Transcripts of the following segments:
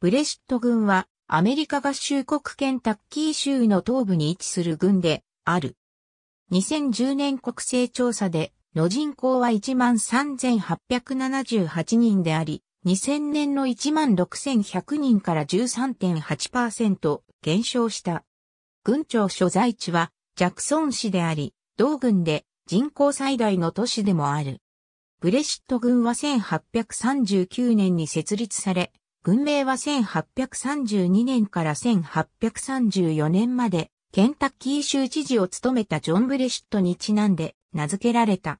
ブレシット軍はアメリカ合衆国ケンタッキー州の東部に位置する軍である。2010年国勢調査での人口は13,878人であり、2000年の16,100人から13.8%減少した。軍庁所在地はジャクソン市であり、同軍で人口最大の都市でもある。ブレシット軍は1839年に設立され、軍名は1832年から1834年まで、ケンタッキー州知事を務めたジョン・ブレシットにちなんで名付けられた。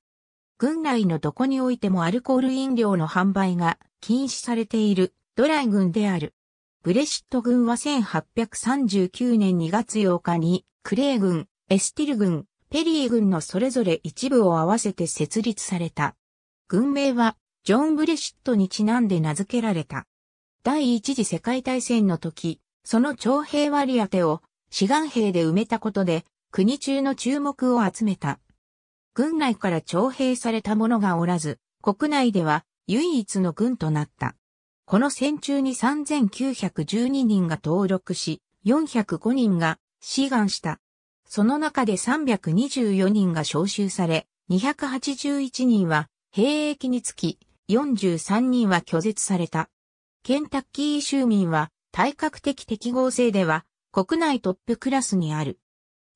軍内のどこにおいてもアルコール飲料の販売が禁止されているドライ軍である。ブレシット軍は1839年2月8日にクレー軍、エスティル軍、ペリー軍のそれぞれ一部を合わせて設立された。軍名はジョン・ブレシットにちなんで名付けられた。第一次世界大戦の時、その徴兵割り当てを志願兵で埋めたことで、国中の注目を集めた。軍内から徴兵された者がおらず、国内では唯一の軍となった。この戦中に3912人が登録し、405人が志願した。その中で324人が召集され、281人は兵役につき、43人は拒絶された。ケンタッキー州民は体格的適合性では国内トップクラスにある。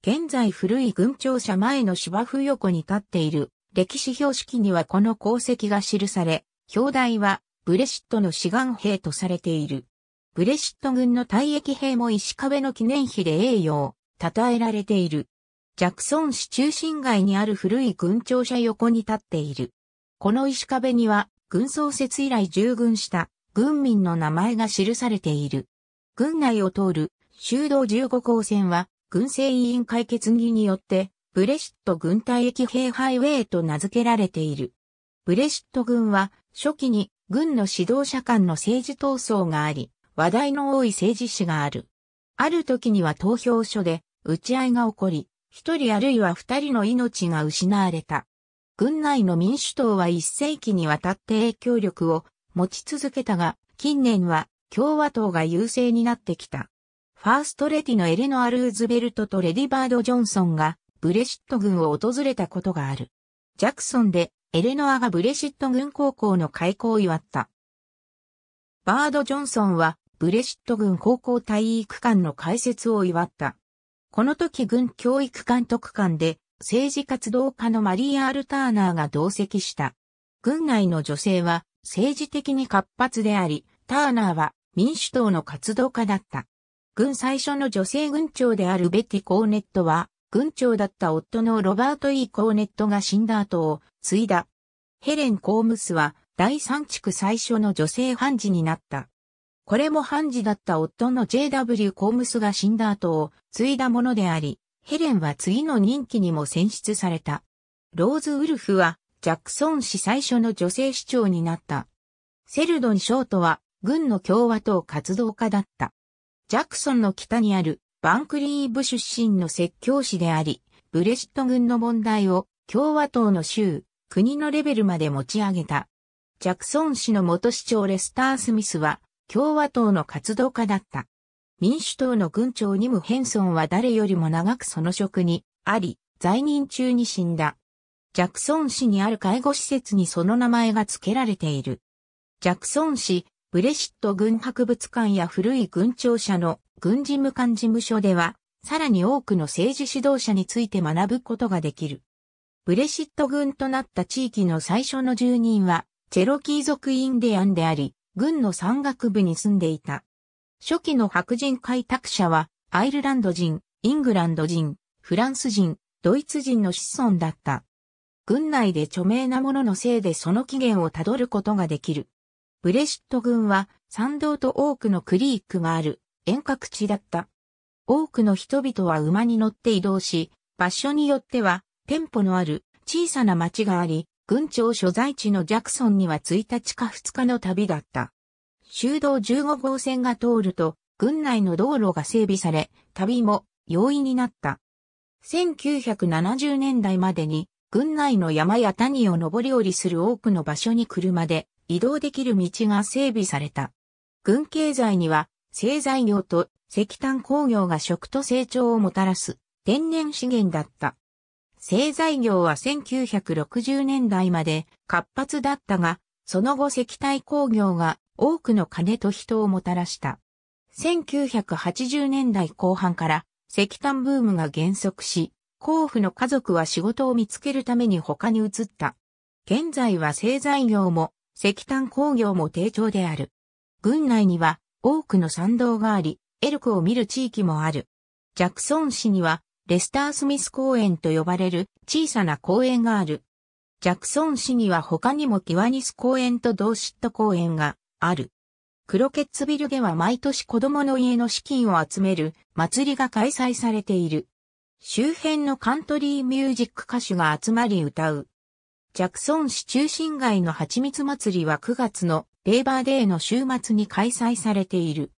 現在古い軍庁舎前の芝生横に立っている歴史標識にはこの功績が記され、表題はブレシットの志願兵とされている。ブレシット軍の退役兵も石壁の記念碑で栄誉を称えられている。ジャクソン市中心街にある古い軍庁舎横に立っている。この石壁には軍創設以来従軍した軍民の名前が記されている。軍内を通る修道15号線は、軍政委員会決議によって、ブレシット軍隊駅兵ハイウェイと名付けられている。ブレシット軍は、初期に軍の指導者間の政治闘争があり、話題の多い政治史がある。ある時には投票所で、打ち合いが起こり、一人あるいは二人の命が失われた。軍内の民主党は一世紀にわたって影響力を持ち続けたが、近年は共和党が優勢になってきた。ファーストレディのエレノア・ルーズベルトとレディバード・ジョンソンがブレシット軍を訪れたことがある。ジャクソンでエレノアがブレシット軍高校の開校を祝った。バード・ジョンソンはブレシット軍高校体育館の開設を祝った。この時軍教育監督官で政治活動家のマリー・アール・ターナーが同席した。軍内の女性は政治的に活発であり、ターナーは民主党の活動家だった。軍最初の女性軍長であるベティ・コーネットは、軍長だった夫のロバート・ E・ コーネットが死んだ後を継いだ。ヘレン・コームスは第三地区最初の女性判事になった。これも判事だった夫の J.W. コームスが死んだ後を継いだものであり、ヘレンは次の任期にも選出された。ローズ・ウルフはジャクソン市最初の女性市長になった。セルドン・ショートは、軍の共和党活動家だった。ジャクソンの北にある、バンクリーブ出身の説教師であり、ブレシット軍の問題を、共和党の州、国のレベルまで持ち上げた。ジャクソン氏の元市長レスター・スミスは、共和党の活動家だった。民主党の軍長ニム・ヘンソンは誰よりも長くその職にあり、在任中に死んだ。ジャクソン市にある介護施設にその名前が付けられている。ジャクソン市、ブレシット軍博物館や古い軍庁舎の軍事務官事務所では、さらに多くの政治指導者について学ぶことができる。ブレシット軍となった地域の最初の住人は、チェロキー族インディアンであり、軍の山岳部に住んでいた。初期の白人開拓者は、アイルランド人、イングランド人、フランス人、ドイツ人の子孫だった。軍内で著名なもののせいでその起源をたどることができる。ブレシット軍は山道と多くのクリークがある遠隔地だった。多くの人々は馬に乗って移動し、場所によっては店舗のある小さな町があり、軍庁所在地のジャクソンには1日か2日の旅だった。修道15号線が通ると、軍内の道路が整備され、旅も容易になった。1970年代までに郡内の山や谷を登り降りする多くの場所に車で移動できる道が整備された。軍経済には製材業と石炭工業が食と成長をもたらす天然資源だった。製材業は1960年代まで活発だったが、その後石体工業が多くの金と人をもたらした。1980年代後半から石炭ブームが減速し、甲府の家族は仕事を見つけるために他に移った。現在は製材業も石炭工業も低調である。郡内には多くの参道があり、エルクを見る地域もある。ジャクソン市にはレスター・スミス公園と呼ばれる小さな公園がある。ジャクソン市には他にもキワニス公園とドーシット公園がある。クロケッツビルでは毎年子供の家の資金を集める祭りが開催されている。周辺のカントリーミュージック歌手が集まり歌う。ジャクソン市中心街の蜂蜜祭りは9月のレーバーデーの週末に開催されている。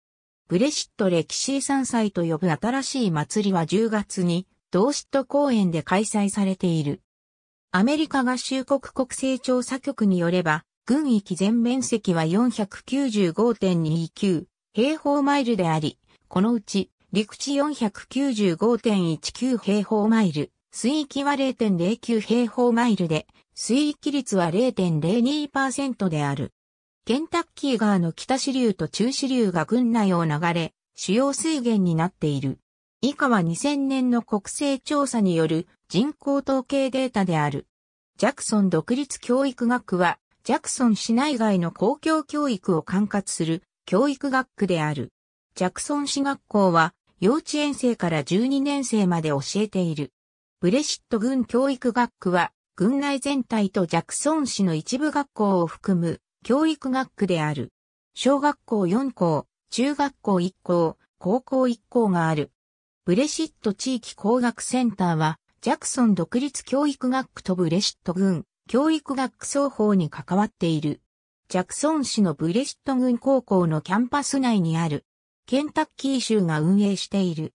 ブレシット歴史遺産祭と呼ぶ新しい祭りは10月にドーシット公園で開催されている。アメリカ合衆国国勢調査局によれば、軍域全面積は495.29平方マイルであり、このうち陸地495.19平方マイル、水域は0.09平方マイルで、水域率は0.02%である。ケンタッキー川の北支流と中支流が群内を流れ、主要水源になっている。以下は2000年の国勢調査による人口統計データである。ジャクソン独立教育学区は、ジャクソン市内外の公共教育を管轄する教育学区である。ジャクソン市学校は、幼稚園生から12年生まで教えている。ブレシット軍教育学区は、軍内全体とジャクソン市の一部学校を含む教育学区である。小学校4校、中学校1校、高校1校がある。ブレシット地域工学センターは、ジャクソン独立教育学区とブレシット軍教育学区双方に関わっている。ジャクソン市のブレシット軍高校のキャンパス内にあるケンタッキー州が運営している。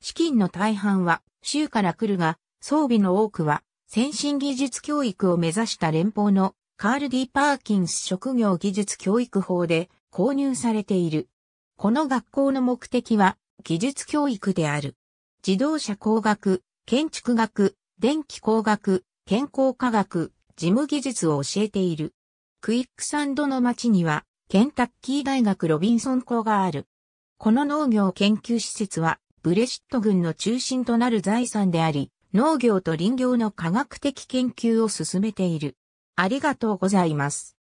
資金の大半は州から来るが、装備の多くは先進技術教育を目指した連邦のカール・ディ・パーキンス職業技術教育法で購入されている。この学校の目的は技術教育である。自動車工学、建築学、電気工学、健康科学、事務技術を教えている。クイックサンドの町にはケンタッキー大学ロビンソン校がある。この農業研究施設は、ブレシット郡の中心となる財産であり、農業と林業の科学的研究を進めている。ありがとうございます。